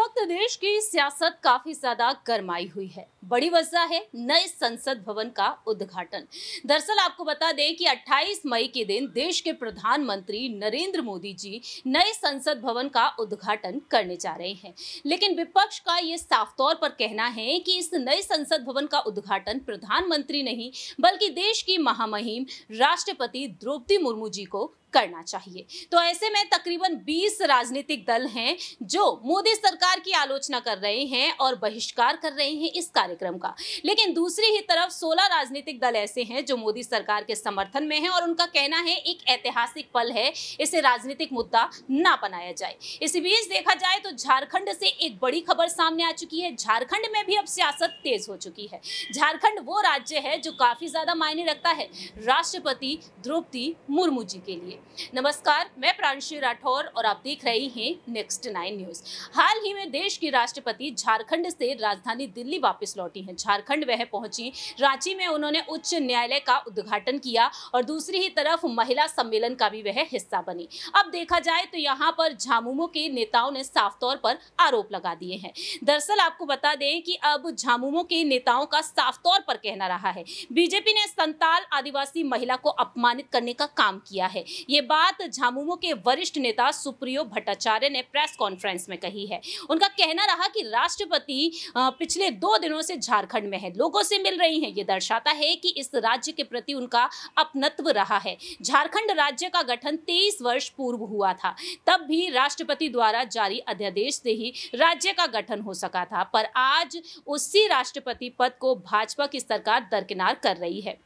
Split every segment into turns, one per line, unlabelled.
वक्त देश की सियासत काफी ज्यादा गर्माई हुई है बड़ी वजह है नए संसद भवन का उद्घाटन दरअसल आपको बता दें कि 28 मई के दिन देश के प्रधानमंत्री नरेंद्र मोदी जी नए संसद भवन का उद्घाटन करने जा रहे हैं लेकिन विपक्ष का ये साफ तौर पर कहना है कि इस नए संसद भवन का उद्घाटन प्रधानमंत्री नहीं बल्कि देश की महामहिम राष्ट्रपति द्रौपदी मुर्मू जी को करना चाहिए तो ऐसे में तकरीबन 20 राजनीतिक दल हैं जो मोदी सरकार की आलोचना कर रहे हैं और बहिष्कार कर रहे हैं इस कार्यक्रम का लेकिन दूसरी ही तरफ 16 राजनीतिक दल ऐसे हैं जो मोदी सरकार के समर्थन में हैं और उनका कहना है एक ऐतिहासिक पल है इसे राजनीतिक मुद्दा ना बनाया जाए इसी बीच देखा जाए तो झारखंड से एक बड़ी खबर सामने आ चुकी है झारखंड में भी अब सियासत तेज हो चुकी है झारखंड वो राज्य है जो काफी ज्यादा मायने रखता है राष्ट्रपति द्रौपदी मुर्मू जी के लिए नमस्कार मैं प्रांशी राठौर और आप देख रहे हैं नेक्स्ट नाइन न्यूज हाल ही में देश की राष्ट्रपति झारखंड से राजधानी दिल्ली वापस लौटी हैं झारखंड वह पहुंची रांची में उन्होंने उच्च न्यायालय का उद्घाटन किया और दूसरी ही तरफ महिला सम्मेलन का भी वह हिस्सा बनी अब देखा जाए तो यहाँ पर झामुमो के नेताओं ने साफ तौर पर आरोप लगा दिए हैं दरअसल आपको बता दें कि अब झामुमो के नेताओं का साफ तौर पर कहना रहा है बीजेपी ने संताल आदिवासी महिला को अपमानित करने का काम किया है ये बात झामुमो के वरिष्ठ नेता सुप्रियो भट्टाचार्य ने प्रेस कॉन्फ्रेंस में कही है उनका कहना रहा कि राष्ट्रपति पिछले दो दिनों से झारखंड में है लोगों से मिल रही हैं ये दर्शाता है कि इस राज्य के प्रति उनका अपनत्व रहा है झारखंड राज्य का गठन तेईस वर्ष पूर्व हुआ था तब भी राष्ट्रपति द्वारा जारी अध्यादेश से ही राज्य का गठन हो सका था पर आज उसी राष्ट्रपति पद को भाजपा की सरकार दरकिनार कर रही है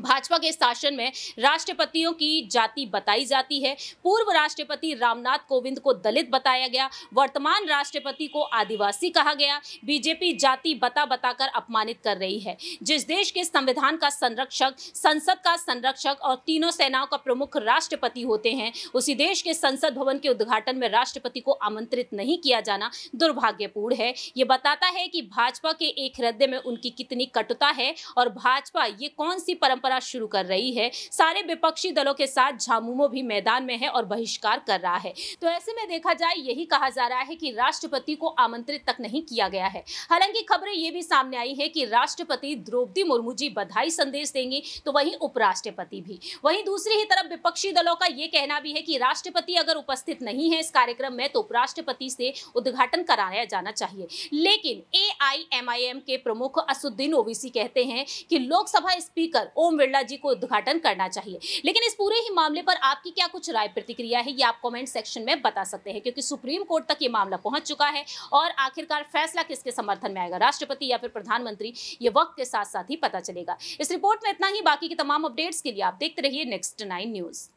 भाजपा के शासन में राष्ट्रपतियों की जाति बताई जाती है पूर्व राष्ट्रपति रामनाथ कोविंद को दलित बताया गया वर्तमान राष्ट्रपति को आदिवासी कहा गया बीजेपी जाति बता बताकर अपमानित कर रही है जिस देश के संविधान का संरक्षक संसद का संरक्षक और तीनों सेनाओं का प्रमुख राष्ट्रपति होते हैं उसी देश के संसद भवन के उद्घाटन में राष्ट्रपति को आमंत्रित नहीं किया जाना दुर्भाग्यपूर्ण है ये बताता है कि भाजपा के एक हृदय में उनकी कितनी कटुता है और भाजपा ये कौन सी परंपरा परंपरा शुरू कर रही है सारे विपक्षी दलों के साथ झामुमो भी मैदान में है और बहिष्कार कर रहा है तो ऐसे में देखा जाए यही कहा जा रहा है कि राष्ट्रपति को आमंत्रित तक नहीं किया गया है हालांकि खबरें ये भी सामने आई है कि राष्ट्रपति द्रौपदी मुर्मू जी बधाई संदेश देंगी तो वही उपराष्ट्रपति भी वहीं दूसरी ही तरफ विपक्षी दलों का ये कहना भी है कि राष्ट्रपति अगर उपस्थित नहीं है इस कार्यक्रम में तो उपराष्ट्रपति से उद्घाटन कराया जाना चाहिए लेकिन ए के प्रमुख असुद्दीन ओवीसी कहते हैं कि लोकसभा स्पीकर ओम ओम बिरला जी को उद्घाटन करना चाहिए लेकिन इस पूरे ही मामले पर आपकी क्या कुछ राय प्रतिक्रिया है ये आप कमेंट सेक्शन में बता सकते हैं क्योंकि सुप्रीम कोर्ट तक ये मामला पहुंच चुका है और आखिरकार फैसला किसके समर्थन में आएगा राष्ट्रपति या फिर प्रधानमंत्री ये वक्त के साथ साथ ही पता चलेगा इस रिपोर्ट में इतना ही बाकी के तमाम अपडेट्स के लिए आप देखते रहिए नेक्स्ट नाइन न्यूज़